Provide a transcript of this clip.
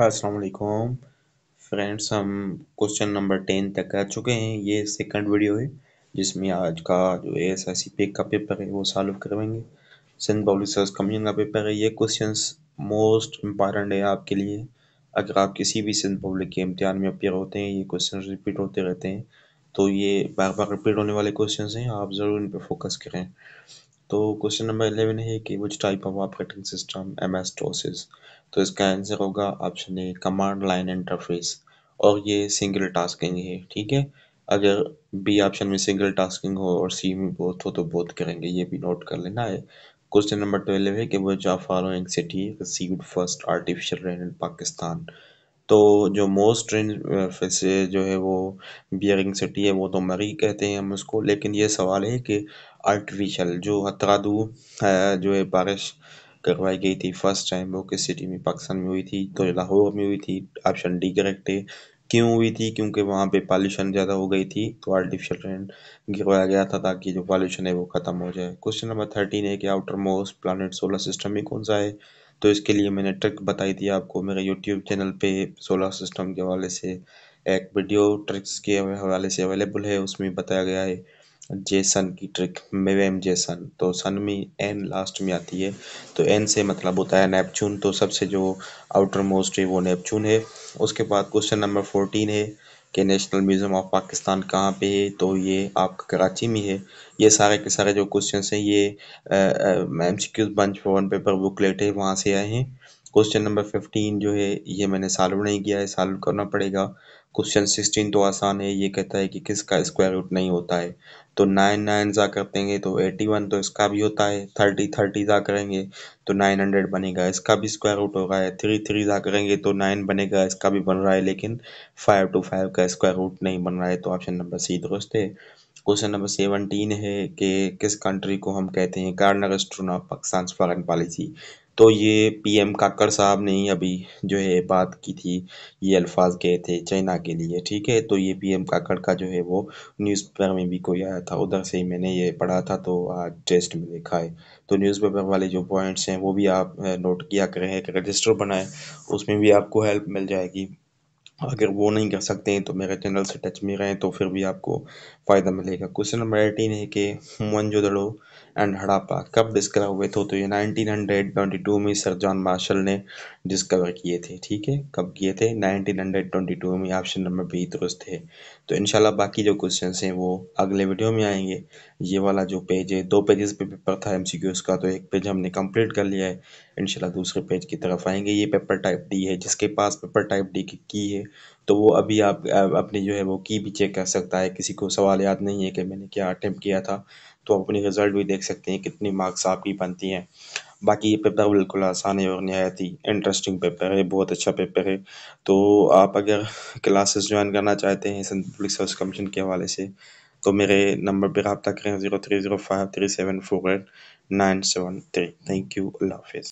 असलकुम फ्रेंड्स हम question number ten तक कर चुके हैं ये सेकंड वीडियो है जिसमें आज का जो एस आई सी पेक का पेपर है वो सॉल्व करवाएंगे सिंध पब्लिक सर्विस कमीशन का पेपर है ये क्वेश्चंस मोस्ट इम्पॉर्टेंट है आपके लिए अगर आप किसी भी सिंध पब्लिक के इम्तहान में अपेयर होते हैं ये क्वेश्चन रिपीट होते रहते हैं तो ये बार बार रिपीट होने वाले क्वेश्चन हैं आप ज़रूर इन पर फोकस करें तो क्वेश्चन नंबर इलेवन है कि which type of operating system M S DOS is तो इसका आंसर होगा option A command line interface और ये सिंगल टास्किंग है ठीक है अगर बी ऑप्शन में सिंगल टास्किंग हो और सी में बोथ हो तो बोथ करेंगे ये भी नोट कर लेना है क्वेश्चन नंबर ट्वेल्व है कि which of following city received first artificial rain in Pakistan तो जो मोस्ट ट्रेन से जो है वो बियरिंग सिटी है वो तो मरी कहते हैं हम उसको लेकिन ये सवाल है कि आर्टिफिशियल जो हतरादू जो है बारिश करवाई गई थी फर्स्ट टाइम वो किस सिटी में पाकिस्तान में हुई थी तो लाहौर में हुई थी ऑप्शन डी करेक्ट है क्यों हुई थी क्योंकि वहाँ पे पॉल्यूशन ज़्यादा हो गई थी तो आर्टिफिशियल ट्रेन गिरवाया गया था ताकि जो पॉल्यूशन है वो ख़त्म हो जाए क्वेश्चन नंबर थर्टीन है कि outermost planet solar system में कौन सा है तो इसके लिए मैंने ट्रिक बताई थी आपको मेरे यूट्यूब चैनल पे सोलर सिस्टम के हवाले से एक वीडियो ट्रिक्स के हवाले से अवेलेबल है उसमें बताया गया है जेसन की ट्रिक मेवेम जेसन तो सन में एन लास्ट में आती है तो एन से मतलब होता है नेपचून तो सबसे जो आउटर मोस्ट है वो नेपचून है उसके बाद क्वेश्चन नंबर फोर्टीन है कि नेशनल म्यूजियम ऑफ पाकिस्तान कहाँ पे है तो ये आपका कराची में है ये सारे के सारे जो क्वेश्चन हैं ये M C Qs bunch one paper booklet है वहाँ से आए हैं क्वेश्चन नंबर फिफ्टीन जो है ये मैंने सॉल्व नहीं किया है सॉल्व करना पड़ेगा क्वेश्चन सिक्सटीन तो आसान है ये कहता है कि किसका स्क्वायर रूट नहीं होता है तो नाइन नाइन ज़ा कर देंगे तो एटी वन तो इसका भी होता है थर्टी थर्टी ज़ा करेंगे तो नाइन हंड्रेड बनेगा इसका भी स्क्वायर रूट होगा है थ्री थ्री ज़ा करेंगे तो नाइन बनेगा इसका भी बन रहा है लेकिन फाइव टू फाइव का स्क्वायर रूट नहीं बन रहा है तो ऑप्शन नंबर सी दुरुस्त है क्वेश्चन नंबर सेवनटीन है कि किस कंट्री को हम कहते हैं gardener stone of Pakistan foreign policy तो ये पीएम काकर साहब ने ही अभी जो है बात की थी ये अल्फाज गए थे चाइना के लिए ठीक है तो ये पीएम काकर का जो है वो न्यूज़पेपर में भी कोई आया था उधर से ही मैंने ये पढ़ा था तो आज टेस्ट में देखा है तो न्यूज़पेपर वाले जो पॉइंट्स हैं वो भी आप नोट किया करें एक रजिस्टर बनाएं उसमें भी आपको हेल्प मिल जाएगी अगर वो नहीं कर सकते हैं तो मेरे चैनल से टच में रहें तो फिर भी आपको फ़ायदा मिलेगा क्वेश्चन नंबर एटीन है कि जो दड़ो एंड हड़ापा कब डिस्कवर हुए थे तो ये 1922 में सर जॉन मार्शल ने डिस्कवर किए थे ठीक है कब किए थे 1922 में ऑप्शन नंबर बी दुरुस्त है तो इनशाला बाकी जो क्वेश्चन हैं वो अगले वीडियो में आएंगे ये वाला जो पेज है दो पेजेस पे पेपर था एम का तो एक पेज हमने कंप्लीट कर लिया है इनशाला दूसरे पेज की तरफ आएंगे ये पेपर टाइप डी है जिसके पास पेपर टाइप डी की है तो वो अभी आप अपनी जो है वो की भी चेक कर सकता है किसी को सवाल याद नहीं है कि मैंने क्या अटैम्प्ट किया था तो आप अपनी रिज़ल्ट भी देख सकते हैं कितनी मार्क्स आपकी बनती हैं बाकी ये पेपर बिल्कुल आसान है और नहायत ही इंटरेस्टिंग पेपर है बहुत अच्छा पेपर है तो आप अगर क्लासेस ज्वाइन करना चाहते हैं सिंध पब्लिक सर्विस कमीशन के हवाले से तो मेरे नंबर पर रबता करें zero three zero five three seven four eight nine seven three thank you अल्लाह हाफिज़